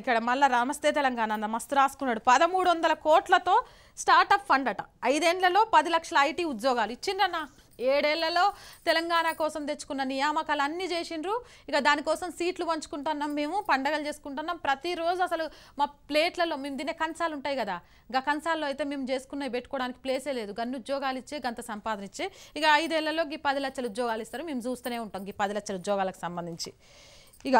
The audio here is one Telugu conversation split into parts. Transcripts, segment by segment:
ఇక్కడ మళ్ళా రామస్తే తెలంగాణ అన్న మస్తు రాసుకున్నాడు పదమూడు వందల కోట్లతో స్టార్ట్అప్ ఫండ్ అట ఐదేళ్లలో పది లక్షల ఐటీ ఉద్యోగాలు ఇచ్చిండ్రన్న ఏడేళ్లలో తెలంగాణ కోసం తెచ్చుకున్న నియామకాలు అన్నీ చేసిండ్రు ఇక దానికోసం సీట్లు పంచుకుంటున్నాం మేము పండగలు చేసుకుంటున్నాం ప్రతిరోజు అసలు మా ప్లేట్లలో మేము తినే కంచాలు ఉంటాయి కదా ఇక కంచాల్లో అయితే మేము చేసుకున్నవి పెట్టుకోవడానికి ప్లేసే లేదు గన్ను ఉద్యోగాలు ఇచ్చే గంత సంపాదన ఇచ్చే ఇక ఐదేళ్లలో ఈ పది లక్షల ఉద్యోగాలు ఇస్తారు మేము చూస్తూనే ఉంటాం ఈ పది లక్షల ఉద్యోగాలకు సంబంధించి ఇక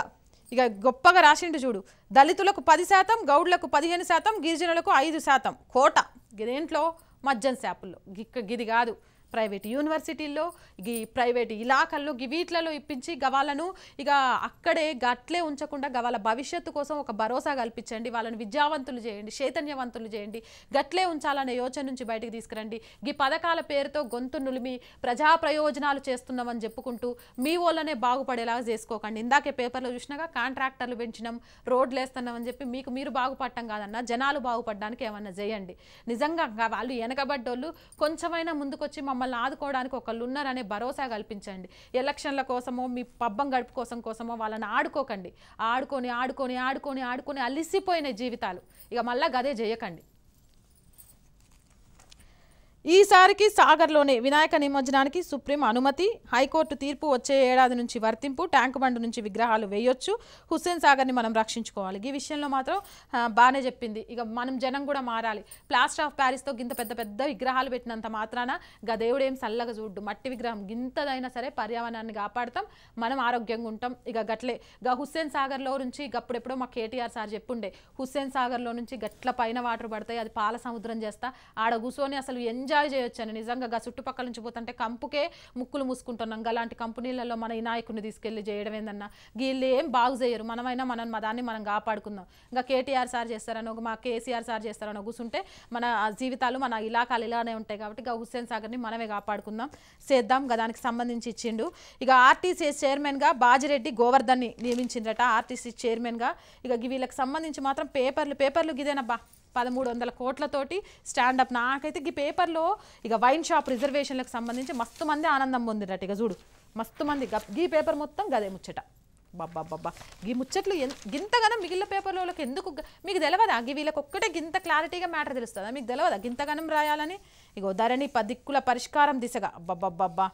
ఇక గొప్పగా రాసిండు చూడు దళితులకు పది శాతం గౌడులకు పదిహేను శాతం గిరిజనులకు ఐదు శాతం కోట గిదేంట్లో మజ్జన్ శాపుల్లో గిక్క గిది కాదు ప్రైవేట్ యూనివర్సిటీల్లో ఈ ప్రైవేట్ ఇలాకల్లో వీటిలలో ఇప్పించి గవాలను ఇక అక్కడే గట్లే ఉంచకుండా గవాల భవిష్యత్తు కోసం ఒక భరోసా కల్పించండి వాళ్ళని విద్యావంతులు చేయండి చైతన్యవంతులు చేయండి గట్లే ఉంచాలనే యోచన నుంచి బయటకు తీసుకురండి ఈ పథకాల పేరుతో గొంతు నులిమి ప్రజా ప్రయోజనాలు చేస్తున్నామని చెప్పుకుంటూ మీ వాళ్ళనే బాగుపడేలాగా చేసుకోకండి ఇందాకే పేపర్లో చూసినాగా కాంట్రాక్టర్లు పెంచినాం రోడ్లు వేస్తున్నామని చెప్పి మీకు మీరు బాగుపడటం కాదన్నా జనాలు బాగుపడడానికి ఏమన్నా చేయండి నిజంగా వాళ్ళు వెనకబడ్డోళ్ళు కొంచెమైనా ముందుకొచ్చి మా మమ్మల్ని ఆదుకోవడానికి ఒకళ్ళు ఉన్నారనే భరోసా కల్పించండి ఎలక్షన్ల కోసమో మీ పబ్బం గడుపు కోసం కోసమో వాళ్ళని ఆడుకోకండి ఆడుకొని ఆడుకొని ఆడుకొని ఆడుకొని అలిసిపోయిన జీవితాలు ఇక మళ్ళీ గదే చేయకండి ఈసారికి సాగర్లోనే వినాయక నిమజ్జనానికి సుప్రీం అనుమతి హైకోర్టు తీర్పు వచ్చే ఏడాది నుంచి వర్తింపు ట్యాంక్ బండ్ నుంచి విగ్రహాలు వేయొచ్చు హుస్సేన్ సాగర్ని మనం రక్షించుకోవాలి ఈ విషయంలో మాత్రం బాగానే చెప్పింది ఇక మనం జనం కూడా మారాలి ప్లాస్టర్ ఆఫ్ ప్యారిస్తో గింత పెద్ద పెద్ద విగ్రహాలు పెట్టినంత మాత్రాన గదేవుడేం చల్లగా చూడ్డు మట్టి విగ్రహం గింతదైనా సరే పర్యావరణాన్ని కాపాడతాం మనం ఆరోగ్యంగా ఉంటాం ఇక గట్లే ఇక హుస్సేన్ సాగర్లో నుంచి గప్పుడెప్పుడో మా కేటీఆర్ సార్ చెప్పుండే హుస్సేన్ సాగర్లో నుంచి గట్ల పైన వాటర్ పడతాయి అది పాల సముద్రం చేస్తా ఆడ కూర్చొని అసలు ఎంజాయ్ ఎంజాయ్ చేయొచ్చని నిజంగా చుట్టుపక్కల నుంచి పోతుంటే కంపుకే ముక్కులు మూసుకుంటున్నాం అలాంటి కంపెనీలలో మన వినాయకుడిని తీసుకెళ్ళి చేయడం ఏందన్నా వీళ్ళు ఏం బాగు చేయరు మనమైనా మనం మా దాన్ని మనం కాపాడుకుందాం ఇంకా కేటీఆర్ సార్ చేస్తారని ఒక మా కేసీఆర్ సార్ చేస్తారని కూర్చుంటే మన జీవితాలు మన ఇలాకాలు ఇలానే ఉంటాయి కాబట్టి ఇక హుస్సేన్ సాగర్ని మనమే కాపాడుకుందాం చేద్దాం దానికి సంబంధించి ఇచ్చిండు ఇక ఆర్టీసీ చైర్మన్గా బాజిరెడ్డి గోవర్ధన్ని నియమించిందట ఆర్టీసీ చైర్మన్గా ఇక వీళ్ళకి సంబంధించి మాత్రం పేపర్లు పేపర్లు గిదేనబ్బా పదమూడు వందల కోట్లతోటి స్టాండప్ నాకైతే ఈ పేపర్లో ఇక వైన్ షాప్ రిజర్వేషన్లకు సంబంధించి మస్తు మంది ఆనందం పొందినట్టు ఇక చూడు మస్తు మంది గీ పేపర్ మొత్తం గదే ముచ్చట బాబ్బా బాబ్బా ఈ ముచ్చట్లు గింతగానో మిగిలిన పేపర్లోకి ఎందుకు మీకు తెలియదా అవి వీళ్ళకి ఒక్కటే గింత క్లారిటీగా మ్యాటర్ తెలుస్తుందా మీకు తెలియదా గింతగానం రాయాలని ఇగో ధరణి పదిక్కుల పరిష్కారం దిశగా అబ్బబ్బబ్బబ్బా